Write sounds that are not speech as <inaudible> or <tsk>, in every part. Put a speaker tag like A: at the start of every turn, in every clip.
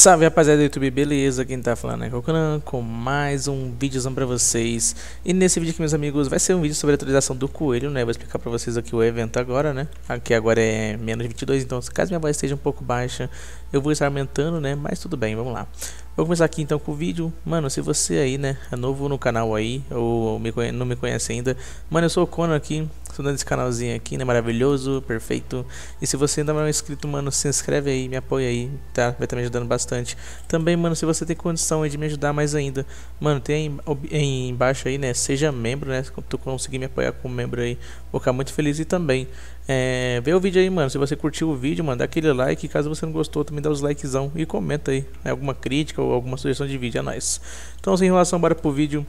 A: Salve rapaziada do YouTube, beleza? Quem tá falando é Coconan com mais um vídeozão pra vocês E nesse vídeo aqui, meus amigos, vai ser um vídeo sobre a atualização do coelho, né? vou explicar pra vocês aqui o evento agora, né? Aqui agora é menos 22, então caso minha voz esteja um pouco baixa Eu vou estar aumentando, né? Mas tudo bem, vamos lá Vou começar aqui então com o vídeo Mano, se você aí, né, é novo no canal aí Ou me não me conhece ainda Mano, eu sou o Conan aqui tudo nesse canalzinho aqui, né? Maravilhoso, perfeito. E se você ainda não é inscrito, mano, se inscreve aí, me apoia aí, tá? Vai estar tá me ajudando bastante. Também, mano, se você tem condição aí de me ajudar mais ainda, mano, tem aí embaixo aí, né? Seja membro, né? Se tu conseguir me apoiar como membro aí, vou ficar muito feliz. E também, é, vê o vídeo aí, mano. Se você curtiu o vídeo, mano, dá aquele like. Caso você não gostou, também dá os likezão e comenta aí né? alguma crítica ou alguma sugestão de vídeo. É nóis. Então, sem enrolação, bora pro vídeo.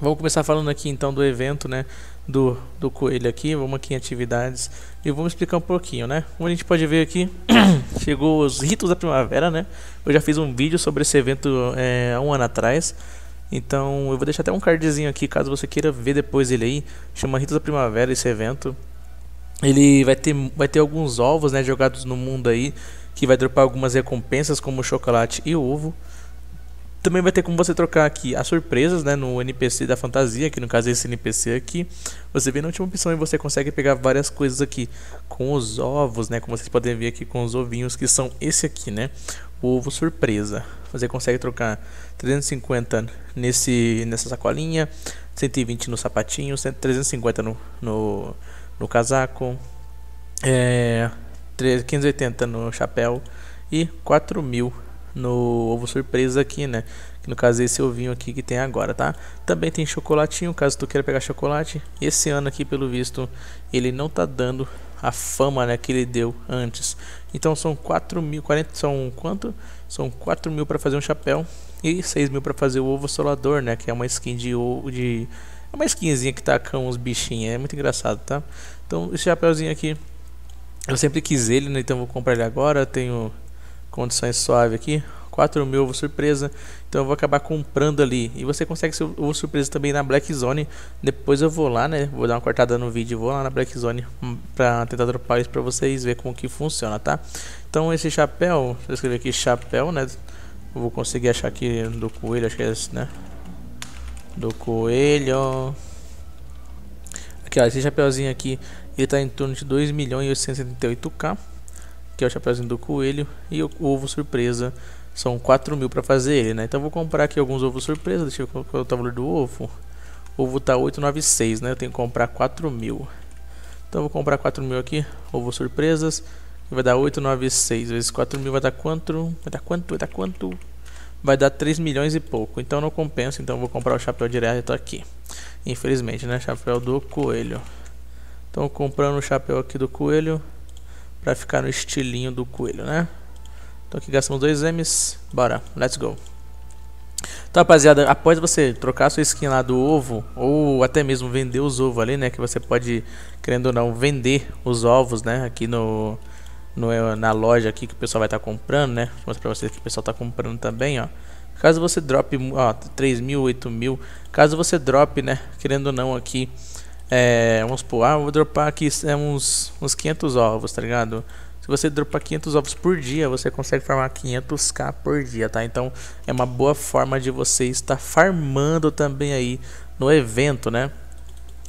A: Vamos começar falando aqui então do evento, né? do, do coelho aqui, vamos aqui em atividades e vamos explicar um pouquinho, né? Como a gente pode ver aqui, <clears throat> chegou os ritos da primavera, né? Eu já fiz um vídeo sobre esse evento é, há um ano atrás, então eu vou deixar até um cardzinho aqui caso você queira ver depois ele aí, chama Ritos da Primavera esse evento. Ele vai ter, vai ter alguns ovos né, jogados no mundo aí, que vai dropar algumas recompensas como chocolate e ovo. Também vai ter como você trocar aqui as surpresas, né, no NPC da fantasia, que no caso é esse NPC aqui. Você vê na última opção e você consegue pegar várias coisas aqui, com os ovos, né, como vocês podem ver aqui com os ovinhos, que são esse aqui, né, o ovo surpresa. Você consegue trocar 350 nesse, nessa sacolinha, 120 no sapatinho, 350 no, no, no casaco, é, 580 no chapéu e 4 mil no ovo surpresa aqui, né? Que no caso é esse ovinho aqui que tem agora, tá? Também tem chocolatinho, caso tu queira pegar chocolate. Esse ano aqui, pelo visto, ele não tá dando a fama né, que ele deu antes. Então são 4 mil, 40, são quanto? São 4 mil para fazer um chapéu e 6 mil para fazer o ovo solador, né? Que é uma skin de ovo de. É uma skinzinha que tá com uns bichinhos, é muito engraçado, tá? Então esse chapéuzinho aqui, eu sempre quis ele, né? Então vou comprar ele agora. Tenho condições suave aqui, 4 mil surpresa, então eu vou acabar comprando ali. E você consegue ser surpresa também na Black Zone, depois eu vou lá, né, vou dar uma cortada no vídeo, vou lá na Black Zone hum, pra tentar dropar isso pra vocês ver como que funciona, tá? Então esse chapéu, eu escrevi aqui chapéu, né, eu vou conseguir achar aqui do coelho, acho que é esse, né, do coelho... Aqui ó, esse chapéuzinho aqui, ele tá em torno de 2 milhões e 878k que é o chapéuzinho do Coelho, e o ovo surpresa. São 4 mil para fazer ele, né? Então vou comprar aqui alguns ovos surpresa. Deixa eu colocar o valor do ovo. O ovo tá 896, né? Eu tenho que comprar 4 mil. Então vou comprar 4 mil aqui. Ovo surpresas. Vai dar 896 vezes 4 mil vai dar quanto? Vai dar quanto? Vai dar quanto? Vai dar 3 milhões e pouco. Então não compensa. Então vou comprar o chapéu direto aqui. Infelizmente, né? Chapéu do coelho. Então comprando o chapéu aqui do coelho para ficar no estilinho do coelho, né? Então aqui gastamos dois M's, bora, let's go. Então rapaziada, após você trocar sua skin lá do ovo, ou até mesmo vender os ovos ali, né? Que você pode, querendo ou não, vender os ovos, né? Aqui no, no na loja aqui que o pessoal vai estar tá comprando, né? Vou mostrar pra vocês que o pessoal está comprando também, ó. Caso você drop, ó, 3 mil, 8 mil, caso você drop, né? Querendo ou não aqui é, vamos supor, ah, vou dropar aqui é, uns, uns 500 ovos, tá ligado? Se você dropar 500 ovos por dia, você consegue farmar 500k por dia, tá? Então é uma boa forma de você estar farmando também aí no evento, né?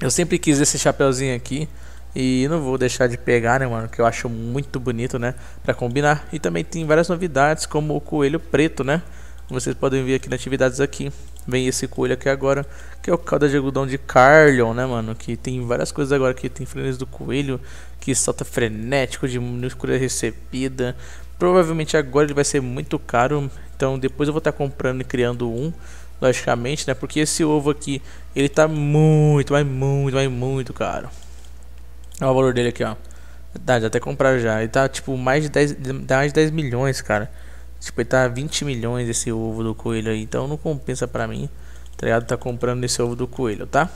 A: Eu sempre quis esse chapéuzinho aqui e não vou deixar de pegar, né, mano? Que eu acho muito bonito, né? Pra combinar. E também tem várias novidades, como o coelho preto, né? Vocês podem ver aqui nas atividades aqui. Vem esse coelho aqui agora, que é o calda de algodão de Carlion, né, mano? Que tem várias coisas agora que tem frenesi do coelho, que solta frenético, de minúscula recebida. Provavelmente agora ele vai ser muito caro, então depois eu vou estar tá comprando e criando um, logicamente, né? Porque esse ovo aqui, ele tá muito, mas muito, mas muito caro. Olha o valor dele aqui, ó. Dá, até comprar já. Ele tá tipo mais de 10, mais de 10 milhões, cara. Tipo, ele tá 20 milhões esse ovo do coelho aí. Então não compensa pra mim, tá ligado? Tá comprando esse ovo do coelho, tá?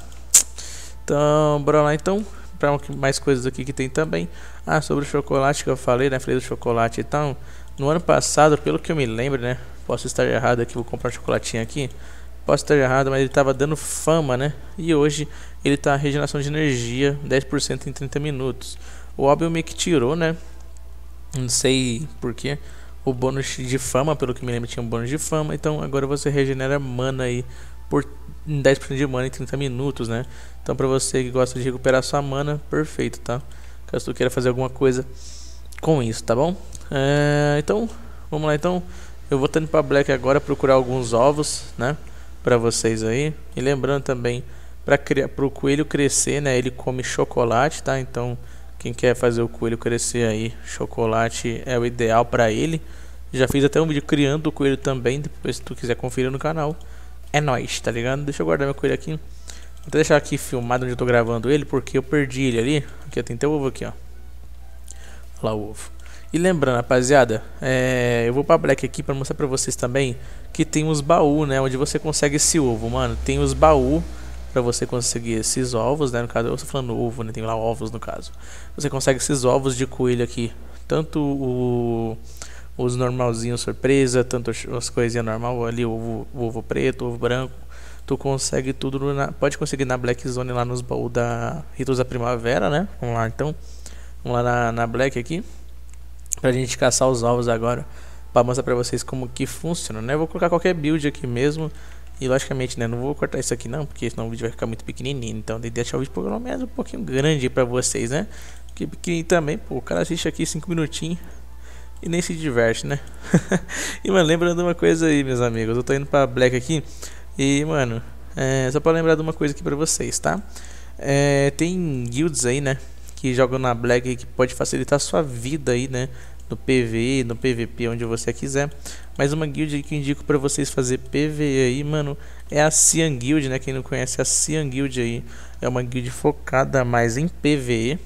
A: Então, bora lá então. Pra mais coisas aqui que tem também. Ah, sobre o chocolate que eu falei, né? Falei do chocolate e então, tal. No ano passado, pelo que eu me lembro, né? Posso estar errado aqui, vou comprar um chocolatinho aqui. Posso estar errado, mas ele tava dando fama, né? E hoje ele tá regeneração de energia 10% em 30 minutos. O óbvio meio que tirou, né? Não sei porquê o bônus de fama, pelo que me lembro tinha um bônus de fama, então agora você regenera mana aí por 10% de mana em 30 minutos, né? Então pra você que gosta de recuperar sua mana, perfeito, tá? Caso tu queira fazer alguma coisa com isso, tá bom? É, então, vamos lá então. Eu vou tendo pra Black agora procurar alguns ovos, né? Pra vocês aí. E lembrando também, para pro coelho crescer, né? Ele come chocolate, tá? Então quem quer fazer o coelho crescer aí, chocolate é o ideal para ele. Já fiz até um vídeo criando o coelho também, depois se tu quiser conferir no canal. É nóis, tá ligado? Deixa eu guardar meu coelho aqui. Vou até deixar aqui filmado onde eu tô gravando ele, porque eu perdi ele ali. Aqui, tem até o ovo aqui, ó. Olha lá o ovo. E lembrando, rapaziada, é... eu vou pra Black aqui pra mostrar pra vocês também que tem uns baús, né? Onde você consegue esse ovo, mano. Tem os baús para você conseguir esses ovos, né? No caso, eu estou falando ovo, né? Tem lá ovos no caso. Você consegue esses ovos de coelho aqui, tanto o, os normalzinhos surpresa, tanto as coisinhas normal ali, ovo, ovo preto, ovo branco. Tu consegue tudo na, pode conseguir na Black Zone lá nos baús da Ritos da Primavera, né? Vamos lá então. Vamos lá na, na Black aqui. Pra gente caçar os ovos agora para mostrar para vocês como que funciona, né? Eu vou colocar qualquer build aqui mesmo, e logicamente, né, não vou cortar isso aqui não, porque senão o vídeo vai ficar muito pequenininho. Então, de que deixar o vídeo pelo menos um pouquinho grande para vocês, né? Porque pequenininho também, pô, o cara assiste aqui 5 minutinhos e nem se diverte, né? <laughs> e, mano, lembrando uma coisa aí, meus amigos. Eu tô indo pra Black aqui e, mano, é, só pra lembrar de uma coisa aqui pra vocês, tá? É, tem guilds aí, né? Que jogam na Black que pode facilitar a sua vida aí, né? no PvE, no PVP, onde você quiser. Mas uma guild que eu indico para vocês fazer PVE aí, mano, é a Cian Guild, né? Quem não conhece a Cian Guild aí, é uma guild focada mais em PVE.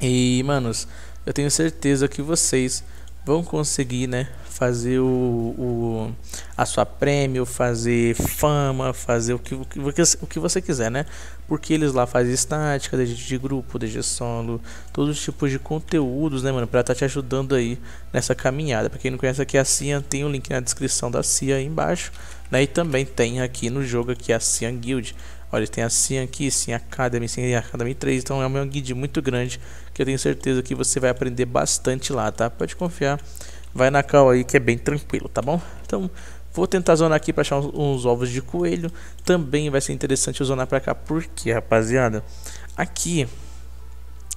A: E, manos, eu tenho certeza que vocês vão conseguir, né, fazer o, o, a sua prêmio, fazer fama, fazer o que, o, que, o que você quiser, né? Porque eles lá fazem estática, desde de grupo, desde solo, todos os tipos de conteúdos, né, mano? Pra estar tá te ajudando aí nessa caminhada. Pra quem não conhece aqui a CIA, tem o um link na descrição da CIA aí embaixo, né? E também tem aqui no jogo aqui a CIA Guild. Olha, tem a Cian aqui, Cian Academy, Cian Academy 3, então é um guia muito grande que eu tenho certeza que você vai aprender bastante lá, tá? Pode confiar vai na cal aí que é bem tranquilo, tá bom? Então, vou tentar zonar aqui para achar uns, uns, ovos de coelho. Também vai ser interessante eu zonar para cá, porque, rapaziada, aqui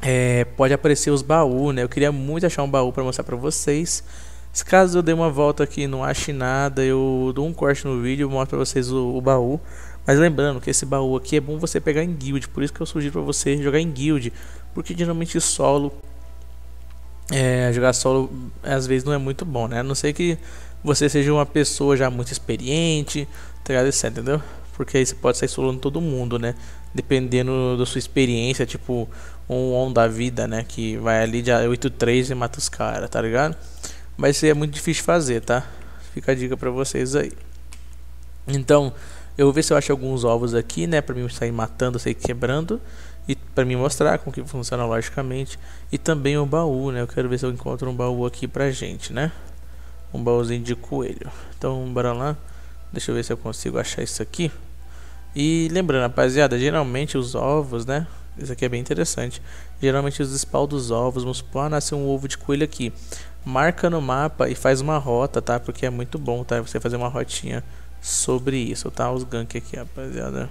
A: é, pode aparecer os baús, né? Eu queria muito achar um baú para mostrar para vocês. Se caso eu dê uma volta aqui e não ache nada, eu dou um corte no vídeo e mostro para vocês o, o baú. Mas lembrando que esse baú aqui é bom você pegar em guild, por isso que eu sugiro para você jogar em guild, porque geralmente solo é, jogar solo às vezes não é muito bom, né? A não ser que você seja uma pessoa já muito experiente, tá ligado? entendeu? Porque aí você pode sair solando todo mundo, né? Dependendo da sua experiência, tipo um on da vida, né? Que vai ali de 8-3 e mata os caras, tá ligado? Mas isso é muito difícil de fazer, tá? Fica a dica pra vocês aí. Então, eu vou ver se eu acho alguns ovos aqui, né? Pra mim sair matando, sair quebrando para me mostrar como que funciona logicamente e também o baú, né? Eu quero ver se eu encontro um baú aqui pra gente, né? Um baúzinho de coelho. Então, bora lá. Deixa eu ver se eu consigo achar isso aqui. E lembrando, rapaziada, geralmente os ovos, né? Isso aqui é bem interessante. Geralmente os spawn dos ovos, vamos supor, ah, nasceu um ovo de coelho aqui. Marca no mapa e faz uma rota, tá? Porque é muito bom, tá? Você fazer uma rotinha sobre isso, tá? Os gank aqui, rapaziada.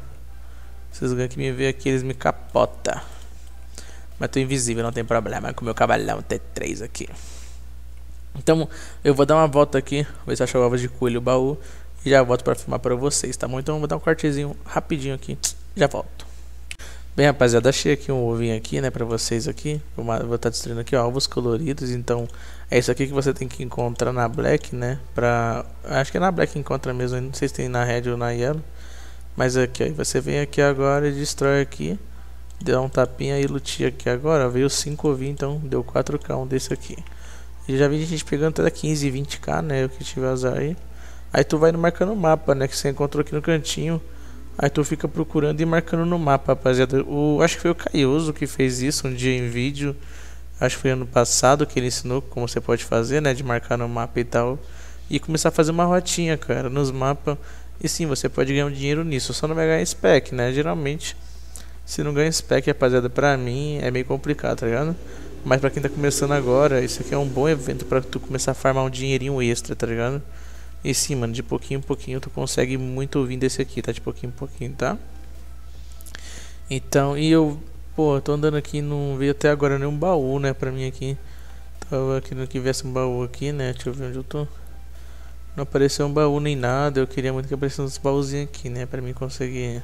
A: Esses ganks me veem aqui, eles me capota. Mas tô invisível, não tem problema. Com o meu cavalão T3 aqui. Então, eu vou dar uma volta aqui, ver se acho ovos de coelho o baú. E já volto para filmar para vocês, tá bom? Então eu vou dar um cortezinho rapidinho aqui, <tsk> já volto. Bem, rapaziada, achei aqui um ovinho aqui, né, para vocês aqui. Vou estar tá destruindo aqui, ó, ovos coloridos. Então, é isso aqui que você tem que encontrar na Black, né, pra... Acho que é na Black que encontra mesmo, não sei se tem na Red ou na Yellow. Mas aqui, ó, você vem aqui agora e destrói aqui. Dá um tapinha e lutia aqui agora. veio 5 então deu 4K um desse aqui. E já vi gente pegando até 15, 20K, né? O que tiver azar aí. Aí tu vai marcando o mapa, né? Que você encontrou aqui no cantinho. Aí tu fica procurando e marcando no mapa, rapaziada. O, acho que foi o Caioso que fez isso um dia em vídeo. Acho que foi ano passado que ele ensinou como você pode fazer, né? De marcar no mapa e tal. E começar a fazer uma rotinha, cara, nos mapas. E sim, você pode ganhar um dinheiro nisso, só não vai ganhar spec, né? Geralmente, se não ganha spec, rapaziada, pra mim é meio complicado, tá ligado? Mas pra quem tá começando agora, isso aqui é um bom evento pra tu começar a farmar um dinheirinho extra, tá ligado? E sim, mano, de pouquinho em pouquinho tu consegue muito vindo esse aqui, tá? De pouquinho em pouquinho, tá? Então, e eu, pô, tô andando aqui, não veio até agora nenhum baú, né, pra mim aqui. Tava querendo que viesse um baú aqui, né? Deixa eu ver onde eu tô. Não apareceu um baú nem nada, eu queria muito que aparecesse uns baúzinhos aqui, né? Pra mim conseguir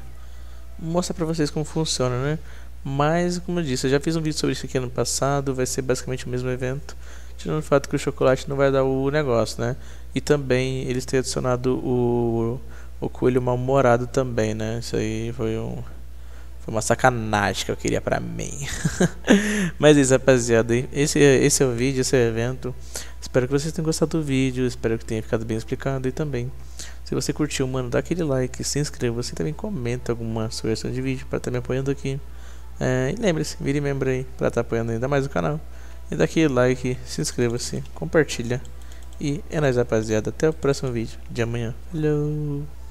A: mostrar pra vocês como funciona, né? Mas, como eu disse, eu já fiz um vídeo sobre isso aqui ano passado, vai ser basicamente o mesmo evento. Tirando o fato que o chocolate não vai dar o negócio, né? E também eles têm adicionado o, o coelho mal-humorado também, né? Isso aí foi um... Foi uma sacanagem que eu queria pra mim. <laughs> Mas é isso, rapaziada. Esse, esse é o vídeo, esse é o evento. Espero que vocês tenham gostado do vídeo. Espero que tenha ficado bem explicado. E também, se você curtiu, mano, dá aquele like, se inscreva. Você também comenta alguma sugestão de vídeo para estar tá me apoiando aqui. É, e lembre-se, vire membro aí para estar tá apoiando ainda mais o canal. E dá aquele like, se inscreva-se, compartilha. E é nóis, rapaziada. Até o próximo vídeo de amanhã. Falou!